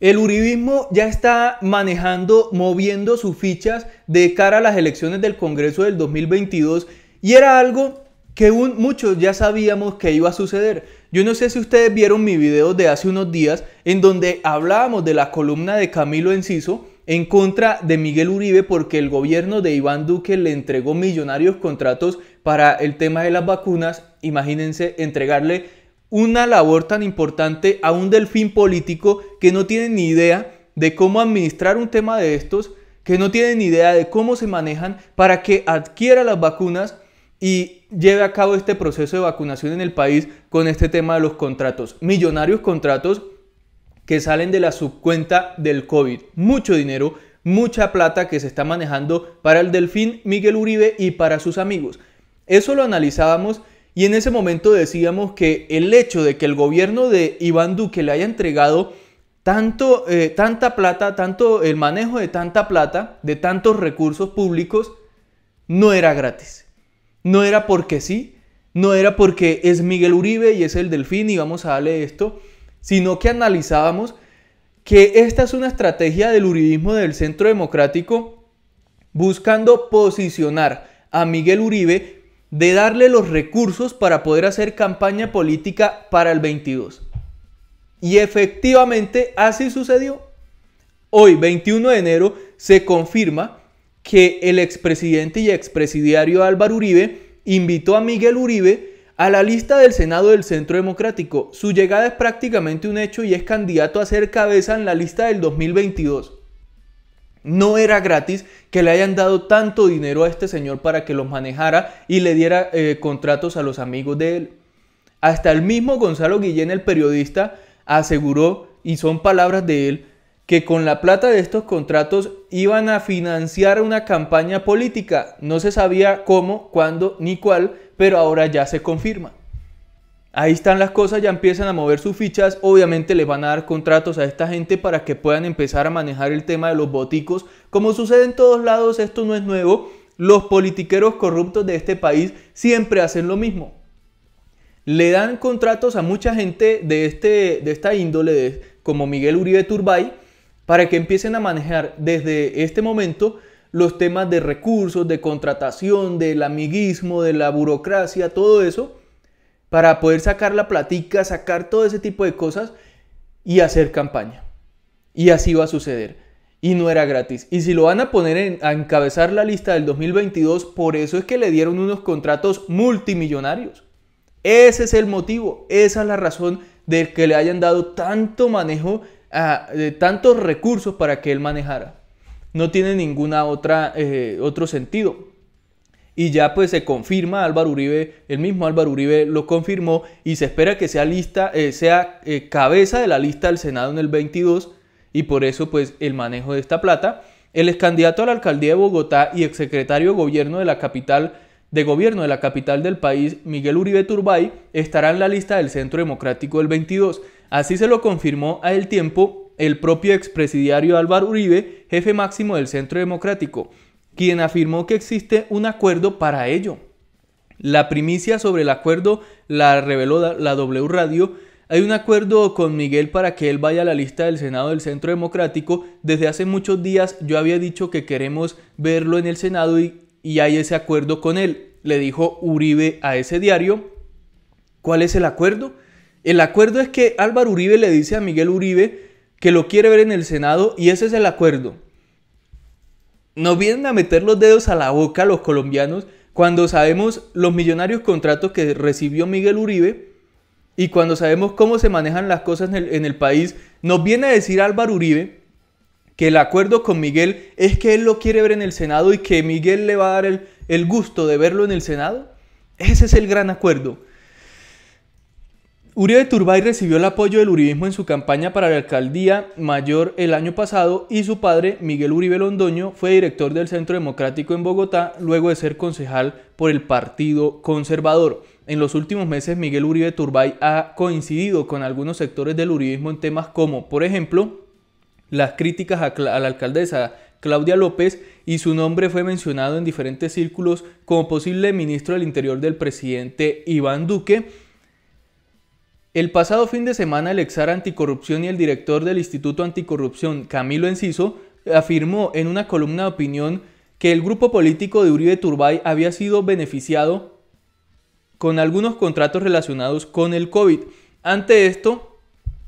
El Uribismo ya está manejando, moviendo sus fichas de cara a las elecciones del Congreso del 2022 y era algo que muchos ya sabíamos que iba a suceder. Yo no sé si ustedes vieron mi video de hace unos días en donde hablábamos de la columna de Camilo Enciso en contra de Miguel Uribe porque el gobierno de Iván Duque le entregó millonarios contratos para el tema de las vacunas. Imagínense entregarle una labor tan importante a un delfín político que no tiene ni idea de cómo administrar un tema de estos, que no tiene ni idea de cómo se manejan para que adquiera las vacunas y lleve a cabo este proceso de vacunación en el país con este tema de los contratos. Millonarios contratos que salen de la subcuenta del COVID. Mucho dinero, mucha plata que se está manejando para el delfín Miguel Uribe y para sus amigos. Eso lo analizábamos y en ese momento decíamos que el hecho de que el gobierno de Iván Duque le haya entregado tanto, eh, tanta plata, tanto el manejo de tanta plata, de tantos recursos públicos, no era gratis. No era porque sí, no era porque es Miguel Uribe y es el delfín y vamos a darle esto, sino que analizábamos que esta es una estrategia del uribismo del centro democrático buscando posicionar a Miguel Uribe de darle los recursos para poder hacer campaña política para el 22. Y efectivamente así sucedió. Hoy, 21 de enero, se confirma que el expresidente y expresidiario Álvaro Uribe invitó a Miguel Uribe a la lista del Senado del Centro Democrático. Su llegada es prácticamente un hecho y es candidato a ser cabeza en la lista del 2022. No era gratis que le hayan dado tanto dinero a este señor para que los manejara y le diera eh, contratos a los amigos de él. Hasta el mismo Gonzalo Guillén, el periodista, aseguró, y son palabras de él, que con la plata de estos contratos iban a financiar una campaña política. No se sabía cómo, cuándo ni cuál, pero ahora ya se confirma. Ahí están las cosas, ya empiezan a mover sus fichas, obviamente les van a dar contratos a esta gente para que puedan empezar a manejar el tema de los boticos. Como sucede en todos lados, esto no es nuevo, los politiqueros corruptos de este país siempre hacen lo mismo. Le dan contratos a mucha gente de, este, de esta índole, como Miguel Uribe Turbay, para que empiecen a manejar desde este momento los temas de recursos, de contratación, del amiguismo, de la burocracia, todo eso para poder sacar la platica, sacar todo ese tipo de cosas y hacer campaña. Y así va a suceder. Y no era gratis. Y si lo van a poner a encabezar la lista del 2022, por eso es que le dieron unos contratos multimillonarios. Ese es el motivo, esa es la razón de que le hayan dado tanto manejo, tantos recursos para que él manejara. No tiene ninguna otra eh, otro sentido. Y ya pues se confirma Álvaro Uribe, el mismo Álvaro Uribe lo confirmó y se espera que sea, lista, eh, sea eh, cabeza de la lista del Senado en el 22 y por eso pues el manejo de esta plata. El ex candidato a la alcaldía de Bogotá y exsecretario de gobierno de la capital de gobierno de la capital del país, Miguel Uribe Turbay, estará en la lista del Centro Democrático del 22. Así se lo confirmó a El Tiempo el propio expresidiario Álvaro Uribe, jefe máximo del Centro Democrático quien afirmó que existe un acuerdo para ello. La primicia sobre el acuerdo la reveló la W Radio. Hay un acuerdo con Miguel para que él vaya a la lista del Senado del Centro Democrático. Desde hace muchos días yo había dicho que queremos verlo en el Senado y, hay ese acuerdo con él. Le dijo Uribe a ese diario. ¿Cuál es el acuerdo? El acuerdo es que Álvaro Uribe le dice a Miguel Uribe que lo quiere ver en el Senado y ese es el acuerdo. Nos vienen a meter los dedos a la boca los colombianos cuando sabemos los millonarios contratos que recibió Miguel Uribe y cuando sabemos cómo se manejan las cosas en el, país. Nos viene a decir Álvaro Uribe que el acuerdo con Miguel es que él lo quiere ver en el Senado y que Miguel le va a dar el gusto de verlo en el Senado. Ese es el gran acuerdo. Uribe Turbay recibió el apoyo del uribismo en su campaña para la alcaldía mayor el año pasado y su padre, Miguel Uribe Londoño, fue director del Centro Democrático en Bogotá luego de ser concejal por el Partido Conservador. En los últimos meses, Miguel Uribe Turbay ha coincidido con algunos sectores del uribismo en temas como, por ejemplo, las críticas a, la alcaldesa Claudia López y su nombre fue mencionado en diferentes círculos como posible ministro del Interior del presidente Iván Duque el pasado fin de semana el exar anticorrupción y el director del Instituto Anticorrupción, Camilo Enciso, afirmó en una columna de opinión que el grupo político de Uribe Turbay había sido beneficiado con algunos contratos relacionados con el COVID. Ante esto,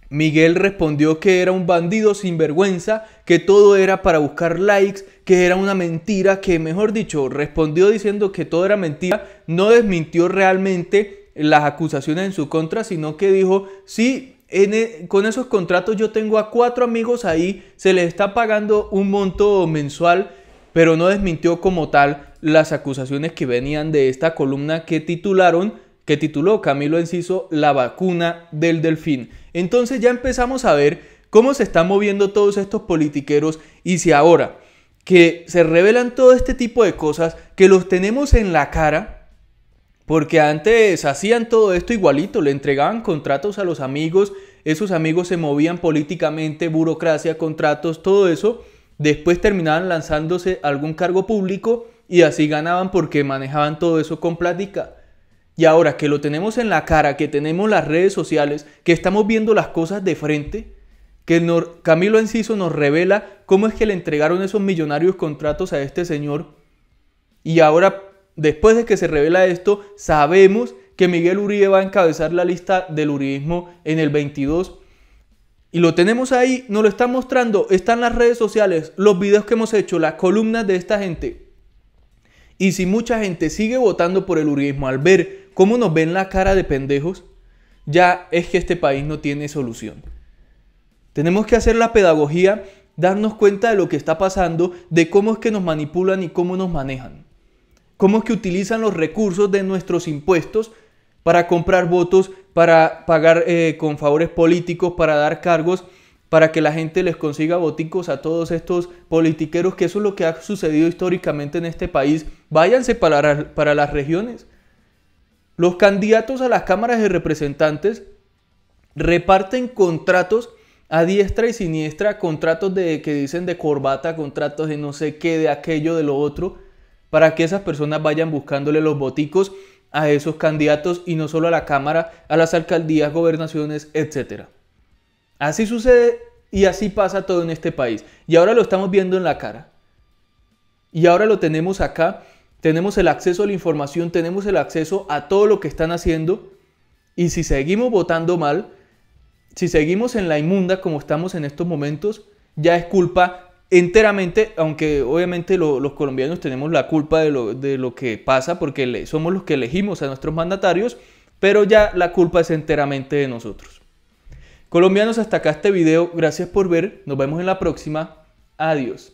Miguel respondió que era un bandido sin vergüenza, que todo era para buscar likes, que era una mentira, que mejor dicho, respondió diciendo que todo era mentira, no desmintió realmente las acusaciones en su contra, sino que dijo, sí, e, con esos contratos yo tengo a cuatro amigos ahí, se les está pagando un monto mensual, pero no desmintió como tal las acusaciones que venían de esta columna que titularon, que tituló Camilo Enciso, La vacuna del delfín. Entonces ya empezamos a ver cómo se están moviendo todos estos politiqueros y si ahora que se revelan todo este tipo de cosas, que los tenemos en la cara, porque antes hacían todo esto igualito, le entregaban contratos a los amigos, esos amigos se movían políticamente, burocracia, contratos, todo eso. Después terminaban lanzándose a algún cargo público y así ganaban porque manejaban todo eso con plática. Y ahora que lo tenemos en la cara, que tenemos las redes sociales, que estamos viendo las cosas de frente, que Camilo Enciso nos revela cómo es que le entregaron esos millonarios contratos a este señor. Y ahora después de que se revela esto, sabemos que Miguel Uribe va a encabezar la lista del uribismo en el 22. Y lo tenemos ahí, nos lo están mostrando, están las redes sociales, los videos que hemos hecho, las columnas de esta gente. Y si mucha gente sigue votando por el uribismo al ver cómo nos ven la cara de pendejos, ya es que este país no tiene solución. Tenemos que hacer la pedagogía, darnos cuenta de lo que está pasando, de cómo es que nos manipulan y cómo nos manejan cómo es que utilizan los recursos de nuestros impuestos para comprar votos, para pagar eh, con favores políticos, para dar cargos, para que la gente les consiga boticos a todos estos politiqueros, que eso es lo que ha sucedido históricamente en este país. Váyanse para, para las regiones. Los candidatos a las cámaras de representantes reparten contratos a diestra y siniestra, contratos de que dicen de corbata, contratos de no sé qué, de aquello, de lo otro para que esas personas vayan buscándole los boticos a esos candidatos y no solo a la Cámara, a las alcaldías, gobernaciones, etc. Así sucede y así pasa todo en este país. Y ahora lo estamos viendo en la cara. Y ahora lo tenemos acá. Tenemos el acceso a la información, tenemos el acceso a todo lo que están haciendo. Y si seguimos votando mal, si seguimos en la inmunda como estamos en estos momentos, ya es culpa enteramente, aunque obviamente los colombianos tenemos la culpa de lo, que pasa porque somos los que elegimos a nuestros mandatarios, pero ya la culpa es enteramente de nosotros. Colombianos, hasta acá este video, gracias por ver, nos vemos en la próxima, adiós.